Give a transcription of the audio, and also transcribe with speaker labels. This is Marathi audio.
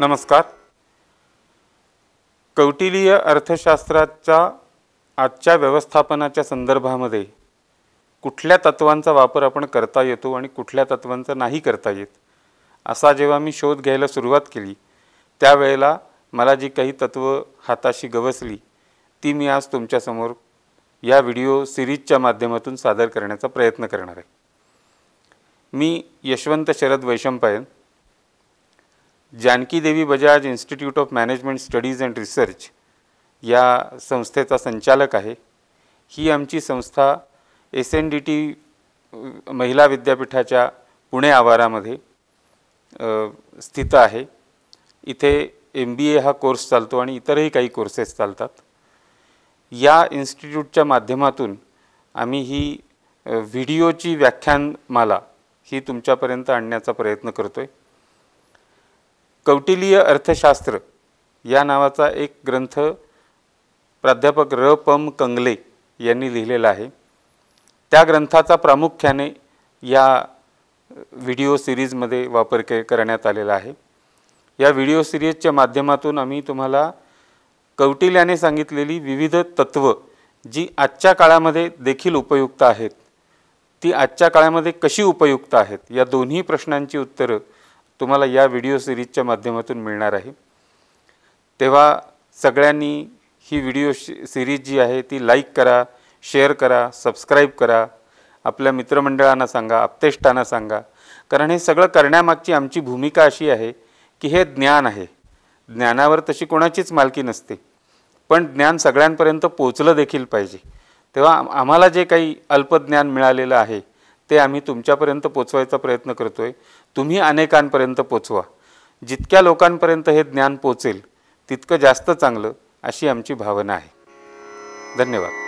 Speaker 1: नमस्कार कौटिलीय अर्थशास्त्राच्या आजच्या व्यवस्थापनाच्या संदर्भामध्ये कुठल्या तत्वांचा वापर आपण करता येतो आणि कुठल्या तत्वांचा नाही करता येत असा जेव्हा मी शोध घ्यायला सुरुवात केली त्यावेळेला मला जी काही तत्त्व हाताशी गवसली ती मी आज तुमच्यासमोर या व्हिडिओ सिरीजच्या माध्यमातून सादर करण्याचा प्रयत्न करणार आहे मी Yashwant Sharad Vaishampayan Janaki Devi Bajaj institute of management studies and research या संस्थेचा संचालक आहे ही आमची संस्था एस एन डी टी महिला विद्यापीठाच्या पुणे आवारामध्ये स्थित आहे इथे एम बी ए हा कोर्स चालतो आणि इतरही काही कोर्सेस चालतात या इन्स्टिट्यूटच्या माध्यमातून आम्ही ही व्हिडिओची व्याख्यानमाला ही तुमच्यापर्यंत आणण्याचा प्रयत्न करतो आहे कौटिलीय अर्थशास्त्र या नावाचा एक ग्रंथ प्राध्यापक र पम कंगले यांनी लिहिलेला आहे त्या ग्रंथाचा प्रामुख्याने या व्हिडिओ सिरीजमध्ये वापर के करण्यात आलेला आहे या व्हिडिओ सिरीजच्या माध्यमातून आम्ही तुम्हाला कौटिल्याने सांगितलेली विविध तत्त्व जी आजच्या काळामध्ये देखील उपयुक्त आहेत ती आजच्या काळामध्ये कशी उपयुक्त आहेत या दोन्ही प्रश्नांची उत्तरं तुम्हाला या व्हिडिओ सिरीजच्या माध्यमातून मिळणार आहे तेव्हा सगळ्यांनी ही व्हिडिओ सिरीज जी आहे ती लाईक करा शेअर करा सबस्क्राईब करा आपल्या मित्रमंडळांना सांगा आपतेष्टांना सांगा कारण हे सगळं करण्यामागची आमची भूमिका अशी आहे की हे ज्ञान आहे ज्ञानावर तशी कोणाचीच मालकी नसते पण ज्ञान सगळ्यांपर्यंत पोचलं देखील पाहिजे तेव्हा आम्हाला जे काही अल्पज्ञान मिळालेलं आहे ते आम्ही तुमच्यापर्यंत पोचवायचा प्रयत्न करतो आहे तुम्ही अनेकांपर्यंत पोचवा जितक्या लोकांपर्यंत हे ज्ञान पोचेल तितकं जास्त चांगलं अशी आमची भावना आहे धन्यवाद